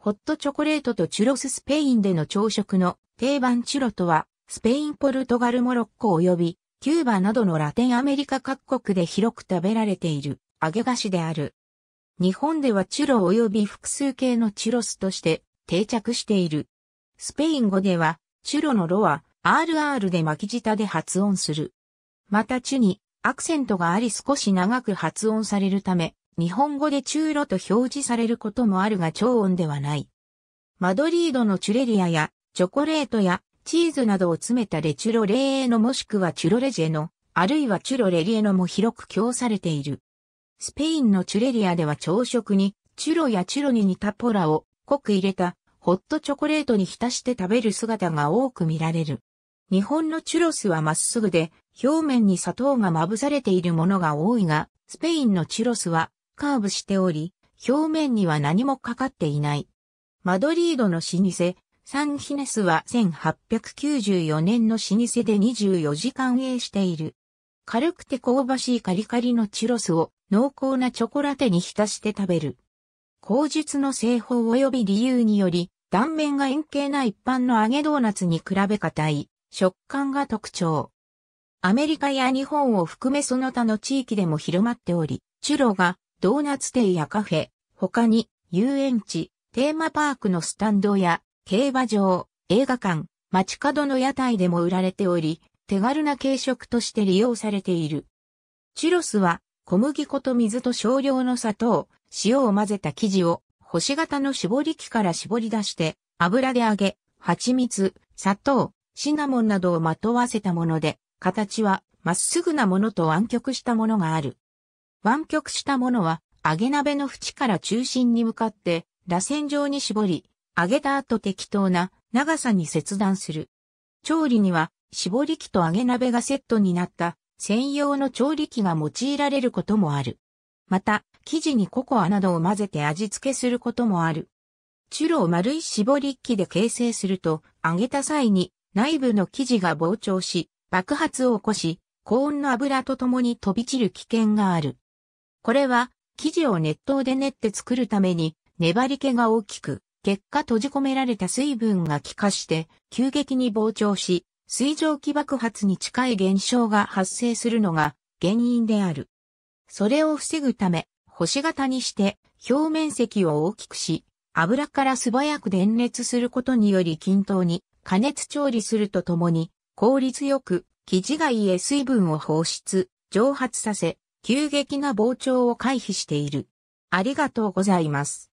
ホットチョコレートとチュロススペインでの朝食の定番チュロとは、スペイン、ポルトガル、モロッコ及び、キューバなどのラテンアメリカ各国で広く食べられている揚げ菓子である。日本ではチュロ及び複数形のチュロスとして定着している。スペイン語では、チュロのロは RR で巻き舌で発音する。またチュにアクセントがあり少し長く発音されるため、日本語で中路と表示されることもあるが超音ではない。マドリードのチュレリアやチョコレートやチーズなどを詰めたレチュロレーのもしくはチュロレジェの、あるいはチュロレリエのも広く供されている。スペインのチュレリアでは朝食に、チュロやチュロに似たポラを濃く入れたホットチョコレートに浸して食べる姿が多く見られる。日本のチュロスはまっすぐで、表面に砂糖がまぶされているものが多いが、スペインのチュロスはカーブしており、表面には何もかかっていない。マドリードの老舗、サンヒネスは1894年の老舗で24時間営している。軽くて香ばしいカリカリのチュロスを濃厚なチョコラテに浸して食べる。口述の製法及び理由により、断面が円形な一般の揚げドーナツに比べ硬い、食感が特徴。アメリカや日本を含めその他の地域でも広まっており、チュロがドーナツ店やカフェ、他に遊園地、テーマパークのスタンドや競馬場、映画館、街角の屋台でも売られており、手軽な軽食として利用されている。チュロスは小麦粉と水と少量の砂糖、塩を混ぜた生地を星型の絞り器から絞り出して油で揚げ、蜂蜜、砂糖、シナモンなどをまとわせたもので、形はまっすぐなものと湾曲したものがある。湾曲したものは、揚げ鍋の縁から中心に向かって、螺旋状に絞り、揚げた後適当な長さに切断する。調理には、絞り器と揚げ鍋がセットになった専用の調理器が用いられることもある。また、生地にココアなどを混ぜて味付けすることもある。チュロを丸い絞り器で形成すると、揚げた際に内部の生地が膨張し、爆発を起こし、高温の油とともに飛び散る危険がある。これは、生地を熱湯で練って作るために、粘り気が大きく、結果閉じ込められた水分が気化して、急激に膨張し、水蒸気爆発に近い現象が発生するのが原因である。それを防ぐため、星型にして表面積を大きくし、油から素早く電熱することにより均等に加熱調理するとともに、効率よく生地外へ水分を放出、蒸発させ、急激な膨張を回避している。ありがとうございます。